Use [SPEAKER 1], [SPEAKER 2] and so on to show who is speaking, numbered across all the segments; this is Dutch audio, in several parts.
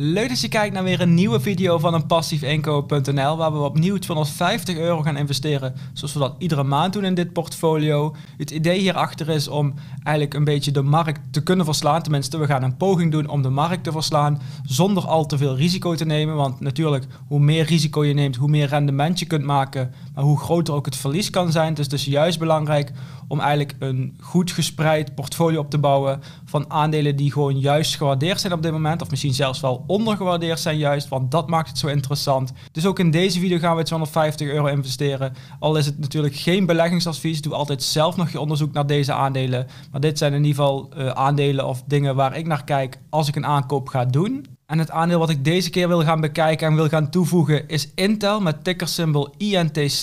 [SPEAKER 1] Leuk dat je kijkt naar weer een nieuwe video van een passiefinkomen.nl waar we opnieuw 250 euro gaan investeren zoals we dat iedere maand doen in dit portfolio. Het idee hierachter is om eigenlijk een beetje de markt te kunnen verslaan. Tenminste, we gaan een poging doen om de markt te verslaan zonder al te veel risico te nemen. Want natuurlijk, hoe meer risico je neemt, hoe meer rendement je kunt maken maar hoe groter ook het verlies kan zijn. Dus het is dus juist belangrijk om eigenlijk een goed gespreid portfolio op te bouwen van aandelen die gewoon juist gewaardeerd zijn op dit moment. Of misschien zelfs wel ondergewaardeerd zijn juist, want dat maakt het zo interessant. Dus ook in deze video gaan we 250 euro investeren. Al is het natuurlijk geen beleggingsadvies, doe altijd zelf nog je onderzoek naar deze aandelen. Maar dit zijn in ieder geval eh, aandelen of dingen waar ik naar kijk als ik een aankoop ga doen. En het aandeel wat ik deze keer wil gaan bekijken en wil gaan toevoegen is Intel met tickersymbool INTC.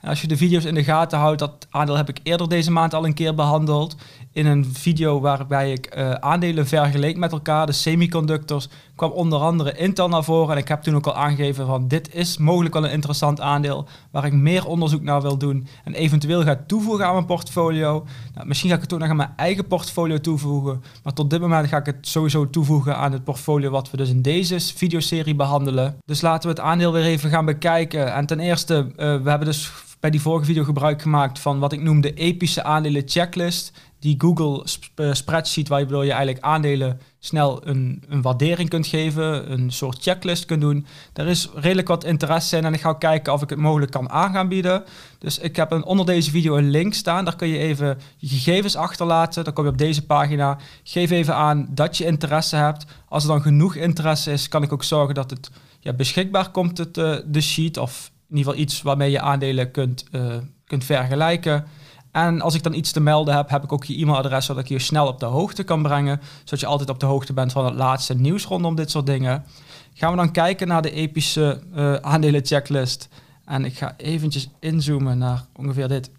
[SPEAKER 1] En als je de video's in de gaten houdt, dat aandeel heb ik eerder deze maand al een keer behandeld in een video waarbij ik eh, aandelen vergeleek met elkaar, de semiconductors, kwam onder andere Intel naar voren. En ik heb toen ook al aangegeven van dit is mogelijk wel een interessant aandeel waar ik meer onderzoek naar wil doen en eventueel ga toevoegen aan mijn portfolio. Nou, misschien ga ik het ook nog aan mijn eigen portfolio toevoegen, maar tot dit moment ga ik het sowieso toevoegen aan het portfolio wat we dus in deze videoserie behandelen. Dus laten we het aandeel weer even gaan bekijken. En ten eerste, eh, we hebben dus bij die vorige video gebruik gemaakt van wat ik noem de epische aandelen checklist die Google sp eh, spreadsheet waar je eigenlijk aandelen snel een, een, waardering kunt geven, een soort checklist kunt doen. Daar is redelijk wat interesse in en ik ga kijken of ik het mogelijk kan aan gaan bieden. Dus ik heb een, onder deze video een link staan, daar kun je even je gegevens achterlaten. Dan kom je op deze pagina, geef even aan dat je interesse hebt. Als er dan genoeg interesse is, kan ik ook zorgen dat het ja, beschikbaar komt, het, eh, de sheet of in ieder geval iets waarmee je aandelen kunt, eh, kunt vergelijken. En als ik dan iets te melden heb, heb ik ook je e-mailadres, zodat ik je snel op de hoogte kan brengen. Zodat je altijd op de hoogte bent van het laatste nieuws rondom dit soort dingen. Gaan we dan kijken naar de epische uh, eh, aandelen-checklist. En ik ga eventjes inzoomen naar ongeveer dit.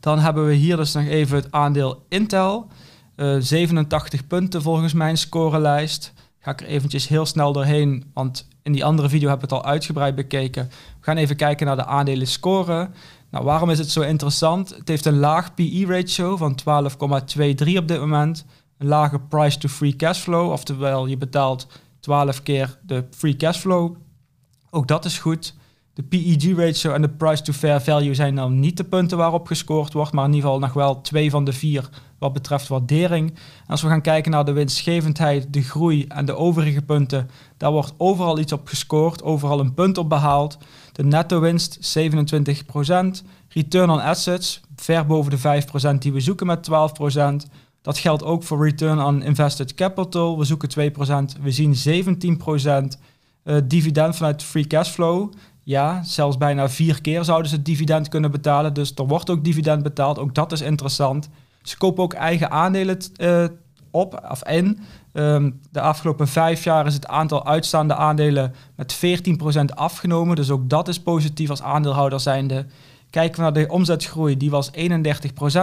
[SPEAKER 1] Dan hebben we hier dus nog even het aandeel Intel. 87 eh, punten volgens mijn scorelijst ga ik er eventjes heel snel doorheen. Want in die andere video heb ik het al uitgebreid bekeken. We gaan even kijken naar de aandelen scoren. Nou, waarom is het zo interessant? Het heeft een laag PE-ratio van 12,23 op dit moment. Een lage price to free cashflow, oftewel je betaalt 12 keer de free cashflow. Ook dat is goed. De PEG-ratio en de price to fair value zijn dan nou niet de punten waarop gescoord wordt, maar in ieder geval nog wel twee van de vier wat betreft waardering. als we gaan kijken naar de winstgevendheid, de groei en de overige punten, daar wordt overal iets op gescoord, overal een punt op behaald. De netto winst 27%, return on assets ver boven de 5% die we zoeken met 12%. Dat geldt ook voor return on invested capital. We zoeken 2%, we zien 17%. Uh, eh, dividend vanuit free cashflow ja, zelfs bijna vier keer zouden ze het dividend kunnen betalen. Dus er wordt ook dividend betaald. Ook dat is interessant. Ze kopen ook eigen aandelen eh, op of in. Ehm, de afgelopen vijf jaar is het aantal uitstaande aandelen met 14% afgenomen. Dus ook dat is positief als aandeelhouder zijnde. Kijken we naar de omzetgroei, die was 31%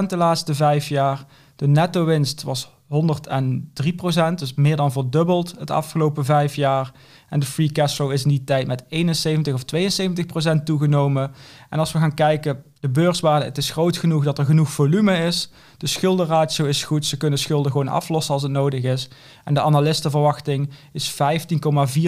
[SPEAKER 1] de laatste vijf jaar. De netto winst was 103 procent, dus meer dan verdubbeld het afgelopen vijf jaar. En de free cash flow is niet die tijd met 71 of 72 procent toegenomen. En als we gaan kijken, de beurswaarde, het is groot genoeg dat er genoeg volume is. De schuldenratio is goed, ze kunnen schulden gewoon aflossen als het nodig is. En de analistenverwachting is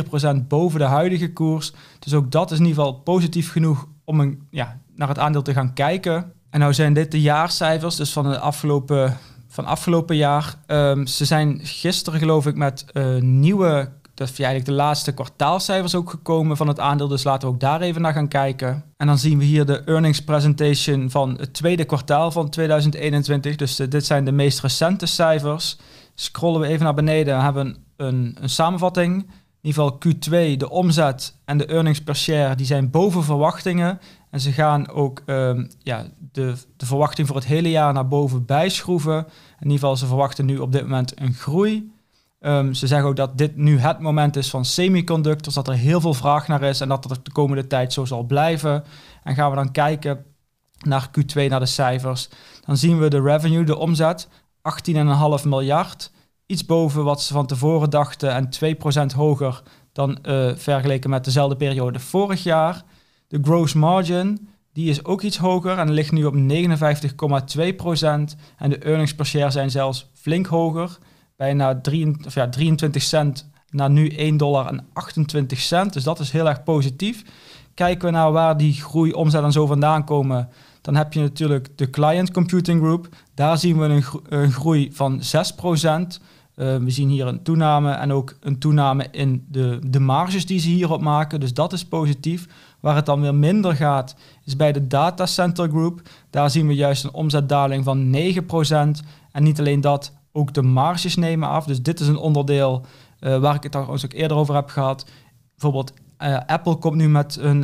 [SPEAKER 1] 15,4 procent boven de huidige koers. Dus ook dat is in ieder geval positief genoeg om een, ja, naar het aandeel te gaan kijken. En nou zijn dit de jaarcijfers, dus van de afgelopen van afgelopen jaar. Ehm, ze zijn gisteren, geloof ik, met eh, nieuwe, dat is eigenlijk de laatste kwartaalcijfers ook gekomen van het aandeel. Dus laten we ook daar even naar gaan kijken. En dan zien we hier de earnings presentation van het tweede kwartaal van 2021. Dus dit zijn de meest recente cijfers. Scrollen we even naar beneden, hebben we een, een samenvatting. In ieder geval Q2, de omzet en de earnings per share, die zijn boven verwachtingen. En ze gaan ook ehm, ja, de, de verwachting voor het hele jaar naar boven bijschroeven. In ieder geval, ze verwachten nu op dit moment een groei. Ehm, ze zeggen ook dat dit nu het moment is van semiconductors, dat er heel veel vraag naar is en dat dat de komende tijd zo zal blijven. En gaan we dan kijken naar Q2, naar de cijfers, dan zien we de revenue, de omzet, 18,5 miljard iets boven wat ze van tevoren dachten en 2% hoger dan eh, vergeleken met dezelfde periode vorig jaar. De gross margin die is ook iets hoger en ligt nu op 59,2%. En de earnings per share zijn zelfs flink hoger, bijna 3, ja, 23 cent naar nu 1,28 dollar en 28 cent. Dus dat is heel erg positief. Kijken we naar waar die groei, omzet en zo vandaan komen, dan heb je natuurlijk de Client Computing Group. Daar zien we een, groei van 6%. Uh, eh, we zien hier een toename en ook een toename in de, de marges die ze hierop maken. Dus dat is positief. Waar het dan weer minder gaat, is bij de Datacenter Group. Daar zien we juist een omzetdaling van 9%. En niet alleen dat, ook de marges nemen af. Dus dit is een onderdeel eh, waar ik het trouwens ook eerder over heb gehad. Bijvoorbeeld eh, Apple komt nu met hun,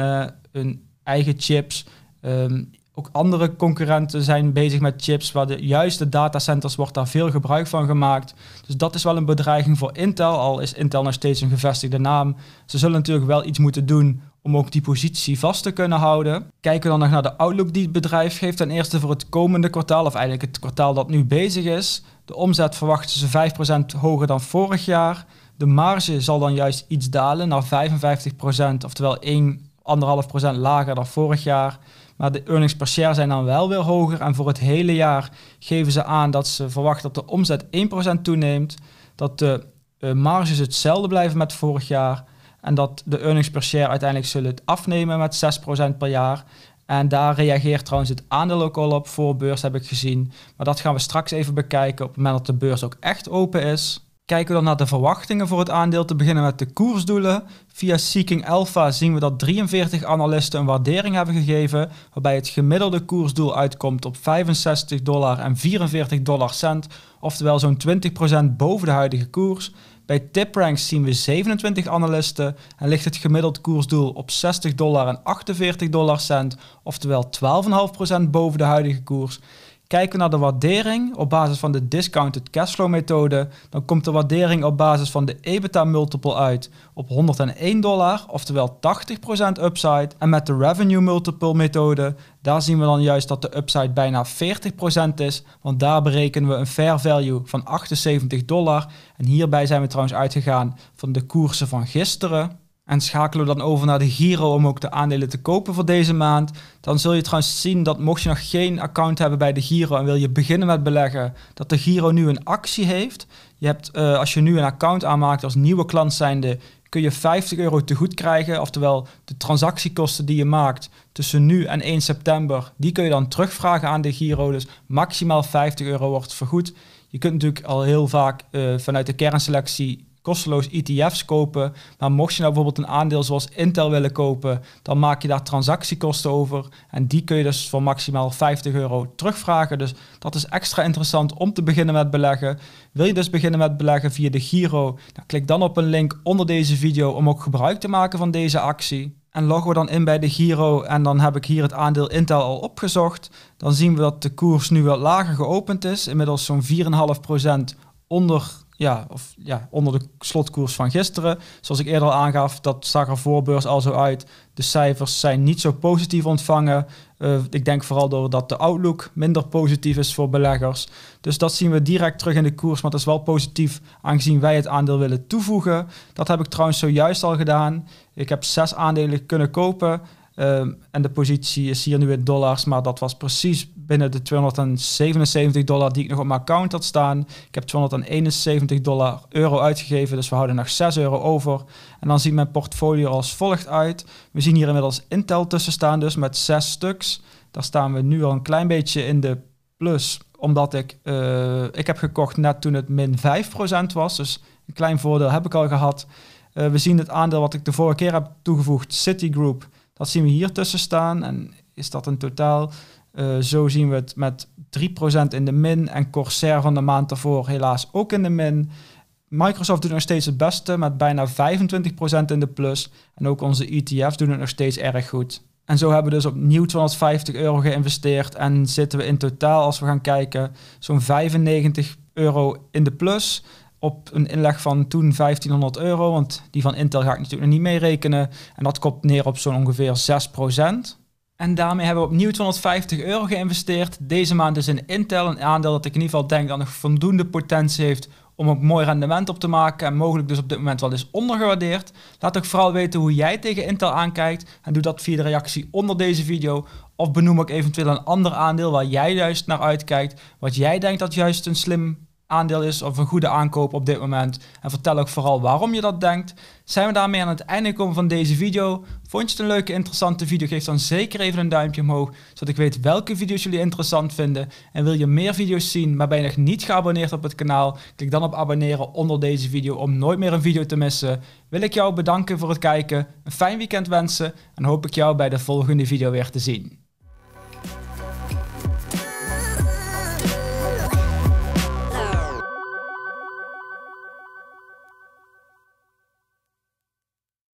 [SPEAKER 1] hun eigen chips. Um, ook andere concurrenten zijn bezig met chips, waar de, juist de datacenters wordt daar veel gebruik van gemaakt. Dus dat is wel een bedreiging voor Intel, al is Intel nog steeds een gevestigde naam. Ze zullen natuurlijk wel iets moeten doen om ook die positie vast te kunnen houden. Kijken we dan nog naar de outlook die het bedrijf geeft. Ten eerste voor het komende kwartaal, of eigenlijk het kwartaal dat nu bezig is. De omzet verwachten ze 5% hoger dan vorig jaar. De marge zal dan juist iets dalen naar 55%, oftewel 1,5% lager dan vorig jaar. Maar de earnings per share zijn dan wel weer hoger. En voor het hele jaar geven ze aan dat ze verwachten dat de omzet 1% toeneemt. Dat de eh, marges hetzelfde blijven met vorig jaar. En dat de earnings per share uiteindelijk zullen het afnemen met 6% per jaar. En daar reageert trouwens het aandeel ook al op voor beurs, heb ik gezien. Maar dat gaan we straks even bekijken op het moment dat de beurs ook echt open is. Kijken we dan naar de verwachtingen voor het aandeel, te beginnen met de koersdoelen. Via Seeking Alpha zien we dat 43 analisten een waardering hebben gegeven, waarbij het gemiddelde koersdoel uitkomt op 65 dollar en 44 cent, oftewel zo'n 20% boven de huidige koers. Bij TipRanks zien we 27 analisten en ligt het gemiddeld koersdoel op 60 dollar en 48 dollar cent, oftewel 12,5% boven de huidige koers. Kijken we naar de waardering op basis van de discounted cashflow methode, dan komt de waardering op basis van de EBITDA multiple uit op 101 dollar, oftewel 80% upside. En met de revenue multiple methode, daar zien we dan juist dat de upside bijna 40% is, want daar berekenen we een fair value van 78 dollar. En hierbij zijn we trouwens uitgegaan van de koersen van gisteren en schakelen we dan over naar de Giro om ook de aandelen te kopen voor deze maand. Dan zul je trouwens zien dat mocht je nog geen account hebben bij de Giro en wil je beginnen met beleggen, dat de Giro nu een actie heeft. Je hebt, eh, als je nu een account aanmaakt als nieuwe klant zijnde, kun je 50 euro te goed krijgen. Oftewel, de transactiekosten die je maakt tussen nu en 1 september, die kun je dan terugvragen aan de Giro. Dus maximaal 50 euro wordt vergoed. Je kunt natuurlijk al heel vaak eh, vanuit de kernselectie kosteloos ETF's kopen. Maar mocht je nou bijvoorbeeld een aandeel zoals Intel willen kopen, dan maak je daar transactiekosten over. En die kun je dus voor maximaal 50 euro terugvragen. Dus dat is extra interessant om te beginnen met beleggen. Wil je dus beginnen met beleggen via de Giro? klik dan op een link onder deze video om ook gebruik te maken van deze actie. En loggen we dan in bij de Giro en dan heb ik hier het aandeel Intel al opgezocht. Dan zien we dat de koers nu wel lager geopend is, inmiddels zo'n 4,5% onder ja, of, ja, onder de slotkoers van gisteren. Zoals ik eerder al aangaf, dat zag er voorbeurs al zo uit. De cijfers zijn niet zo positief ontvangen. Eh, ik denk vooral doordat de outlook minder positief is voor beleggers. Dus dat zien we direct terug in de koers, maar dat is wel positief aangezien wij het aandeel willen toevoegen. Dat heb ik trouwens zojuist al gedaan. Ik heb zes aandelen kunnen kopen. Ehm, en de positie is hier nu in dollars, maar dat was precies binnen de 277 dollar die ik nog op mijn account had staan. Ik heb 271 dollar euro uitgegeven, dus we houden nog 6 euro over. En dan ziet mijn portfolio als volgt uit. We zien hier inmiddels Intel tussen staan, dus met 6 stuks. Daar staan we nu al een klein beetje in de plus, omdat ik, eh, ik heb gekocht net toen het min 5% was. Dus een klein voordeel heb ik al gehad. Eh, we zien het aandeel wat ik de vorige keer heb toegevoegd, Citigroup. Dat zien we hier tussen staan. En is dat een totaal eh, zo zien we het met 3% in de min en Corsair van de maand daarvoor helaas ook in de min. Microsoft doet nog steeds het beste met bijna 25% in de plus. En ook onze ETF's doen het nog steeds erg goed. En zo hebben we dus opnieuw 250 euro geïnvesteerd en zitten we in totaal, als we gaan kijken, zo'n 95 euro in de plus. Op een inleg van toen 1500 euro, want die van Intel ga ik natuurlijk nog niet meerekenen. En dat komt neer op zo'n ongeveer 6%. En daarmee hebben we opnieuw 250 euro geïnvesteerd. Deze maand dus in Intel, een aandeel dat ik in ieder geval denk dat nog voldoende potentie heeft om een mooi rendement op te maken en mogelijk dus op dit moment wel eens ondergewaardeerd. Laat ook vooral weten hoe jij tegen Intel aankijkt en doe dat via de reactie onder deze video. Of benoem ook eventueel een ander aandeel waar jij juist naar uitkijkt, wat jij denkt dat juist een slim aandeel is of een goede aankoop op dit moment. En vertel ook vooral waarom je dat denkt. Zijn we daarmee aan het einde komen van deze video. Vond je het een leuke, interessante video? Geef dan zeker even een duimpje omhoog, zodat ik weet welke video's jullie interessant vinden. En wil je meer video's zien, maar ben je nog niet geabonneerd op het kanaal? Klik dan op abonneren onder deze video om nooit meer een video te missen. Wil ik jou bedanken voor het kijken, een fijn weekend wensen en hoop ik jou bij de volgende video weer te zien.